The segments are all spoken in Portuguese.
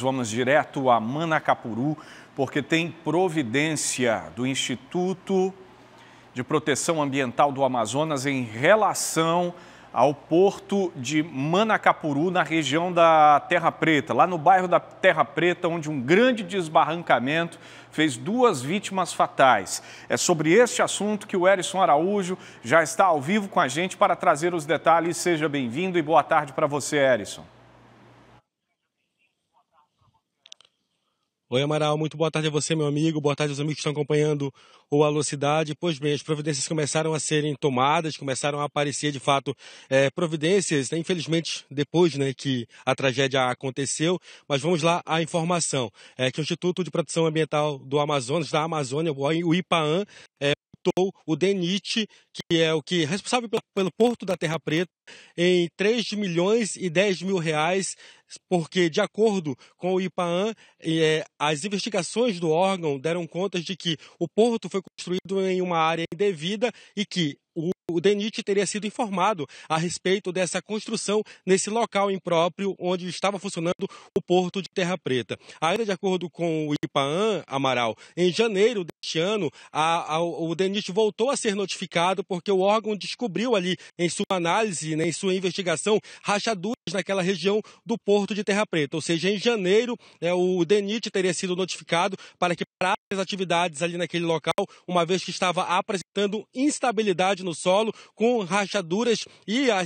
Nós vamos direto a Manacapuru, porque tem providência do Instituto de Proteção Ambiental do Amazonas em relação ao porto de Manacapuru, na região da Terra Preta, lá no bairro da Terra Preta, onde um grande desbarrancamento fez duas vítimas fatais. É sobre este assunto que o Erison Araújo já está ao vivo com a gente para trazer os detalhes. Seja bem-vindo e boa tarde para você, Erison. Oi, Amaral, muito boa tarde a você, meu amigo. Boa tarde aos amigos que estão acompanhando o Alô Cidade. Pois bem, as providências começaram a serem tomadas, começaram a aparecer, de fato, é, providências, né? infelizmente, depois né, que a tragédia aconteceu. Mas vamos lá à informação. É que o Instituto de Proteção Ambiental do Amazonas, da Amazônia, o IPAAN, é, o DENIT, que é o que é responsável pelo, Porto da Terra Preta, em 3 milhões e 10 mil reais, porque, de acordo com o IPAAN, é, as investigações do órgão deram contas de que o porto foi construído em uma área indevida e que o DENIT teria sido informado a respeito dessa construção nesse local impróprio onde estava funcionando o porto de Terra Preta. Ainda de acordo com o IPAAN, Amaral, em janeiro deste ano, a, a, o DENIT voltou a ser notificado porque o órgão descobriu ali em sua análise, né, em sua investigação, rachaduras naquela região do porto de Terra Preta. Ou seja, em janeiro, né, o DENIT teria sido notificado para que parasse atividades ali naquele local, uma vez que estava apresentando instabilidade no solo, com rachaduras e a,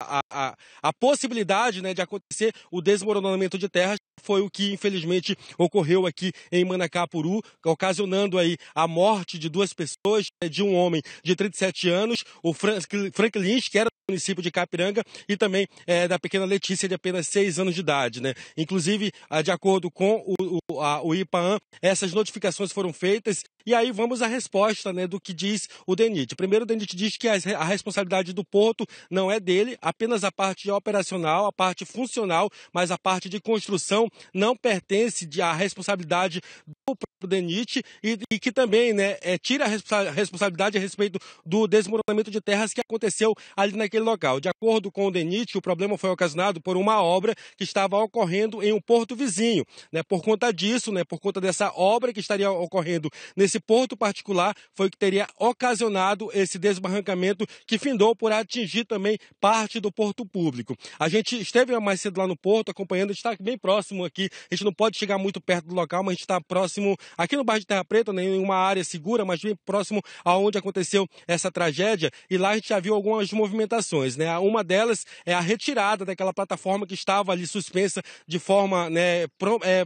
a, a, a possibilidade né, de acontecer o desmoronamento de terras. Foi o que infelizmente ocorreu aqui em Manacapuru, ocasionando aí a morte de duas pessoas, né, de um homem de 37 anos, o Frank, Frank Lins, que era município de Capiranga e também é, da pequena Letícia de apenas seis anos de idade. Né? Inclusive, ah, de acordo com o, o, a, o IPAAN, essas notificações foram feitas e aí vamos à resposta né, do que diz o DENIT. Primeiro, o DENIT diz que a responsabilidade do porto não é dele, apenas a parte operacional, a parte funcional, mas a parte de construção não pertence à responsabilidade do para o DENIT e, e, que também né, é, tira a responsabilidade a respeito do desmoronamento de terras que aconteceu ali naquele local. De acordo com o DENIT, o problema foi ocasionado por uma obra que estava ocorrendo em um porto vizinho. Né? Por conta disso, né, por conta dessa obra que estaria ocorrendo nesse porto particular, foi que teria ocasionado esse desbarrancamento que findou por atingir também parte do porto público. A gente esteve mais cedo lá no porto acompanhando, a gente está bem próximo aqui, a gente não pode chegar muito perto do local, mas a gente está próximo aqui no bairro de Terra Preta, né, em uma área segura, mas bem próximo aonde aconteceu essa tragédia. E lá a gente já viu algumas movimentações. Né? Uma delas é a retirada daquela plataforma que estava ali suspensa de forma né, pro, é,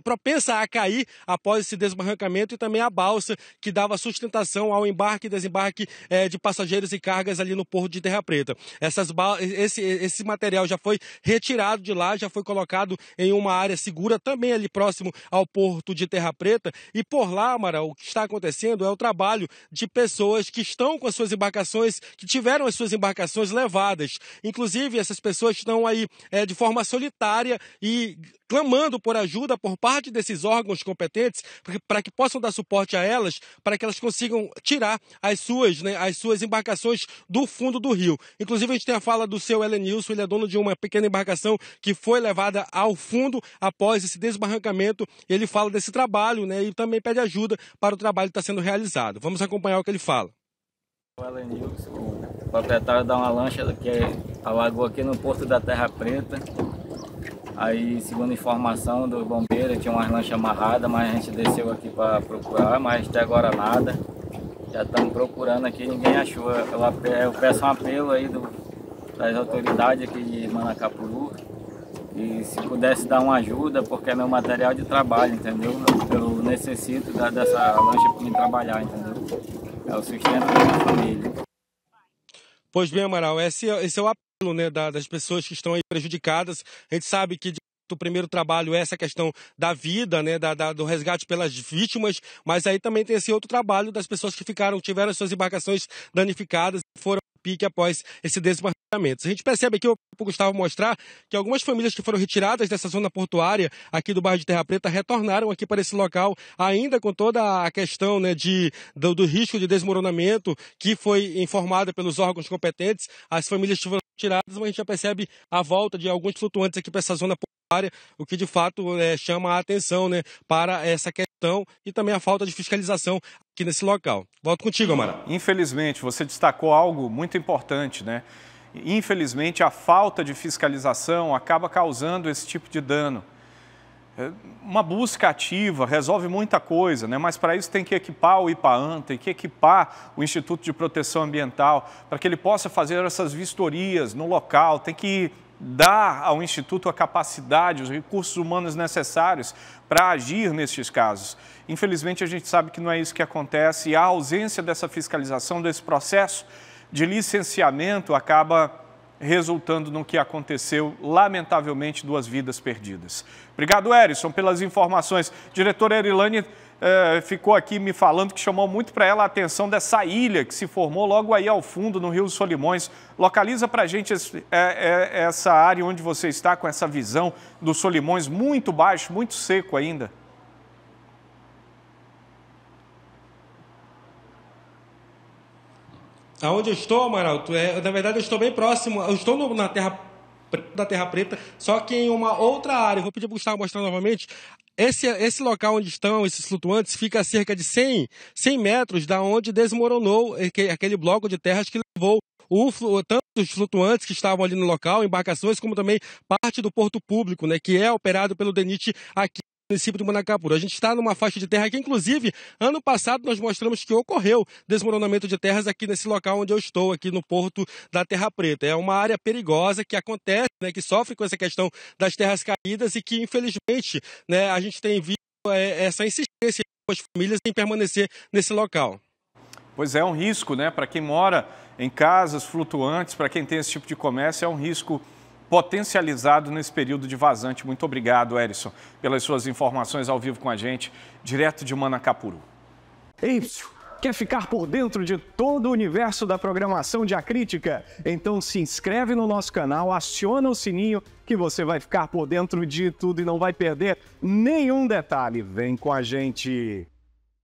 propensa a cair após esse desbarrancamento e também a balsa que dava sustentação ao embarque e desembarque é, de passageiros e cargas ali no porto de Terra Preta. Essas, esse, esse material já foi retirado de lá, já foi colocado em uma área segura, também ali próximo ao porto de Terra Preta Preta. E por lá, Amaral, o que está acontecendo é o trabalho de pessoas que estão com as suas embarcações, que tiveram as suas embarcações levadas. Inclusive, essas pessoas estão aí é, de forma solitária e clamando por ajuda por parte desses órgãos competentes para que possam dar suporte a elas, para que elas consigam tirar as suas, né, as suas embarcações do fundo do rio. Inclusive, a gente tem a fala do seu Ellen Elenilson, ele é dono de uma pequena embarcação que foi levada ao fundo após esse desbarrancamento. Ele fala desse trabalho né, e também pede ajuda para o trabalho que está sendo realizado. Vamos acompanhar o que ele fala. O Elenilson, proprietário da uma lancha que é tá, aqui no Porto da Terra Preta Aí, segundo informação do bombeiro, tinha umas lancha amarradas, mas a gente desceu aqui para procurar, mas até agora nada. Já estamos procurando aqui, ninguém achou. Eu, eu peço um apelo aí do, das autoridades aqui de Manacapuru, e se pudesse dar uma ajuda, porque é meu material de trabalho, entendeu? Eu necessito da, dessa lancha para me trabalhar, entendeu? É o sustento da minha família. Pois bem, Amaral, esse, é, esse é o apelo né, das pessoas que estão aí prejudicadas. A gente sabe que o primeiro trabalho é essa questão da vida, né, da, da, do resgate pelas vítimas, mas aí também tem esse outro trabalho das pessoas que ficaram, tiveram suas embarcações danificadas, foram pique após esse desbarcamento. A gente percebe aqui, eu Gustavo mostrar, que algumas famílias que foram retiradas dessa zona portuária aqui do bairro de Terra Preta retornaram aqui para esse local, ainda com toda a questão né, de, do, do risco de desmoronamento que foi informada pelos órgãos competentes. As famílias tiveram tiradas, mas a gente já percebe a volta de alguns flutuantes aqui para essa zona portuária, o que de fato é, chama a atenção né, para essa questão e também a falta de fiscalização aqui nesse local. Volto contigo, Amara. Infelizmente, você destacou algo muito importante, né? Infelizmente, a falta de fiscalização acaba causando esse tipo de dano. É, uma busca ativa resolve muita coisa, né? mas para isso tem que equipar o IPAAN, tem que equipar o Instituto de Proteção Ambiental, para que ele possa fazer essas vistorias no local, tem que dar ao Instituto a capacidade, os recursos humanos necessários para agir nesses casos. Infelizmente, a gente sabe que não é isso que acontece e a ausência dessa fiscalização, desse processo de licenciamento acaba resultando no que aconteceu, lamentavelmente, duas vidas perdidas. Obrigado, Erison, pelas informações. Diretora Erilane eh, ficou aqui me falando que chamou muito para ela a atenção dessa ilha que se formou logo aí ao fundo, no Rio Solimões. Localiza para a gente esse, eh, eh, essa área onde você está, com essa visão do Solimões muito baixo, muito seco ainda. onde eu estou, Amaral, é, na verdade eu estou bem próximo, eu estou no, na terra da Terra Preta, só que em uma outra área. vou pedir para o Gustavo mostrar novamente. Esse, esse local onde estão esses flutuantes fica a cerca de 100, 100 metros da onde desmoronou aquele bloco de terras que levou o, tanto os flutuantes que estavam ali no local, embarcações, como também parte do porto público, né, que é operado pelo DENIT aqui município do Manacapuru. A gente está numa faixa de terra que, inclusive, ano passado nós mostramos que ocorreu desmoronamento de terras aqui nesse local onde eu estou, aqui no Porto da Terra Preta. É uma área perigosa que acontece, né, que sofre com essa questão das terras caídas e que, infelizmente, né, a gente tem visto é, essa insistência das famílias em permanecer nesse local. Pois é, é um risco, né? Para quem mora em casas flutuantes, para quem tem esse tipo de comércio, é um risco potencializado nesse período de vazante. Muito obrigado, Erison, pelas suas informações ao vivo com a gente, direto de Manacapuru. É isso. Quer ficar por dentro de todo o universo da programação de A Crítica? Então se inscreve no nosso canal, aciona o sininho que você vai ficar por dentro de tudo e não vai perder nenhum detalhe. Vem com a gente!